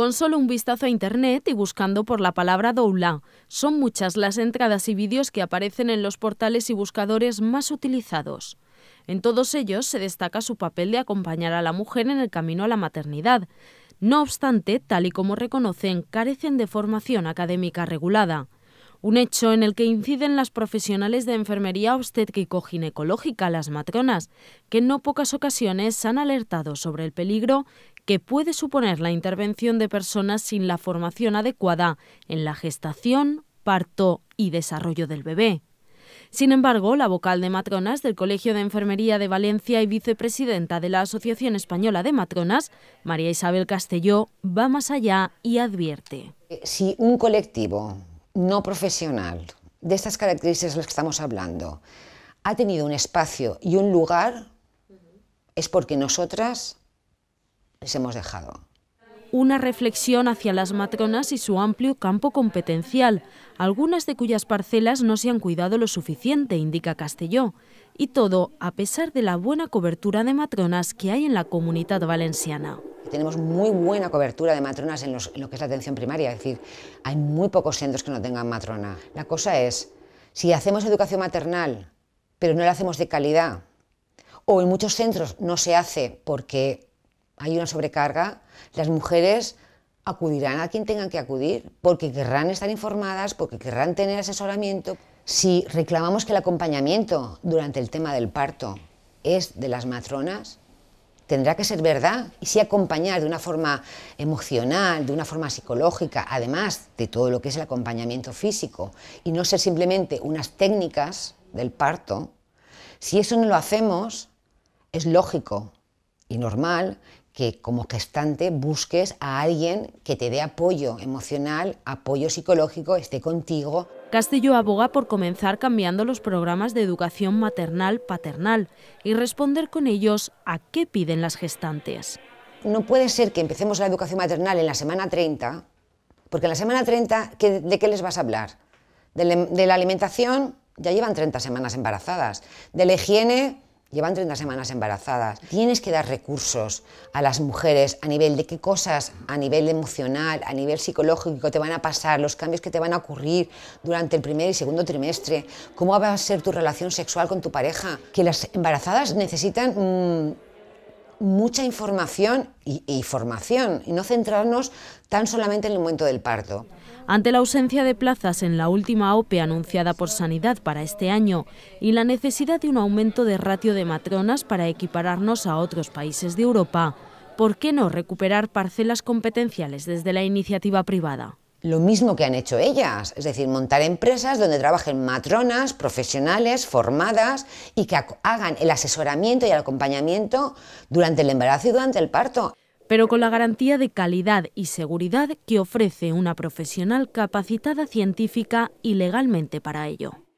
Con solo un vistazo a Internet y buscando por la palabra doula, son muchas las entradas y vídeos que aparecen en los portales y buscadores más utilizados. En todos ellos se destaca su papel de acompañar a la mujer en el camino a la maternidad. No obstante, tal y como reconocen, carecen de formación académica regulada. Un hecho en el que inciden las profesionales de enfermería obstétrico-ginecológica, las matronas, que en no pocas ocasiones han alertado sobre el peligro que puede suponer la intervención de personas sin la formación adecuada en la gestación, parto y desarrollo del bebé. Sin embargo, la vocal de matronas del Colegio de Enfermería de Valencia y vicepresidenta de la Asociación Española de Matronas, María Isabel Castelló, va más allá y advierte. Eh, si un colectivo no profesional, de estas características de las que estamos hablando, ha tenido un espacio y un lugar, es porque nosotras les hemos dejado una reflexión hacia las matronas y su amplio campo competencial, algunas de cuyas parcelas no se han cuidado lo suficiente, indica Castelló, y todo a pesar de la buena cobertura de matronas que hay en la comunidad valenciana tenemos muy buena cobertura de matronas en, lo que es la atención primaria, es decir, hay muy pocos centros que no tengan matrona. La cosa es, si hacemos educación maternal, pero no la hacemos de calidad, o en muchos centros no se hace porque hay una sobrecarga, las mujeres acudirán a quien tengan que acudir, porque querrán estar informadas, porque querrán tener asesoramiento. Si reclamamos que el acompañamiento durante el tema del parto es de las matronas, tendrá que ser verdad y si acompañar de una forma emocional, de una forma psicológica, además de todo lo que es el acompañamiento físico, y no ser simplemente unas técnicas del parto. Si eso no lo hacemos, es lógico y normal que como gestante busques a alguien que te dé apoyo emocional, apoyo psicológico, esté contigo. Castillo aboga por comenzar cambiando los programas de educación maternal-paternal y responder con ellos a qué piden las gestantes. No puede ser que empecemos la educación maternal en la semana 30, porque en la semana 30, ¿de qué les vas a hablar? Em, de la alimentación, ya llevan 30 semanas embarazadas, de la higiene, llevan 30 semanas embarazadas. Tienes que dar recursos a las mujeres a nivel de qué cosas, a nivel emocional, a nivel psicológico te van a pasar, los cambios que te van a ocurrir durante el primer y segundo trimestre, cómo va a ser tu relación sexual con tu pareja, que las embarazadas necesitan... Mm, mucha información y, formación y no centrarnos tan solamente en el momento del parto. Ante la ausencia de plazas en la última OPE anunciada por Sanidad para este año y la necesidad de un aumento de ratio de matronas para equipararnos a otros países de Europa, ¿por qué no recuperar parcelas competenciales desde la iniciativa privada? lo mismo que han hecho ellas, es decir, montar empresas donde trabajen matronas, profesionales, formadas y que hagan el asesoramiento y el acompañamiento durante el embarazo y durante el parto. Pero con la garantía de calidad y seguridad que ofrece una profesional capacitada científica y legalmente para ello.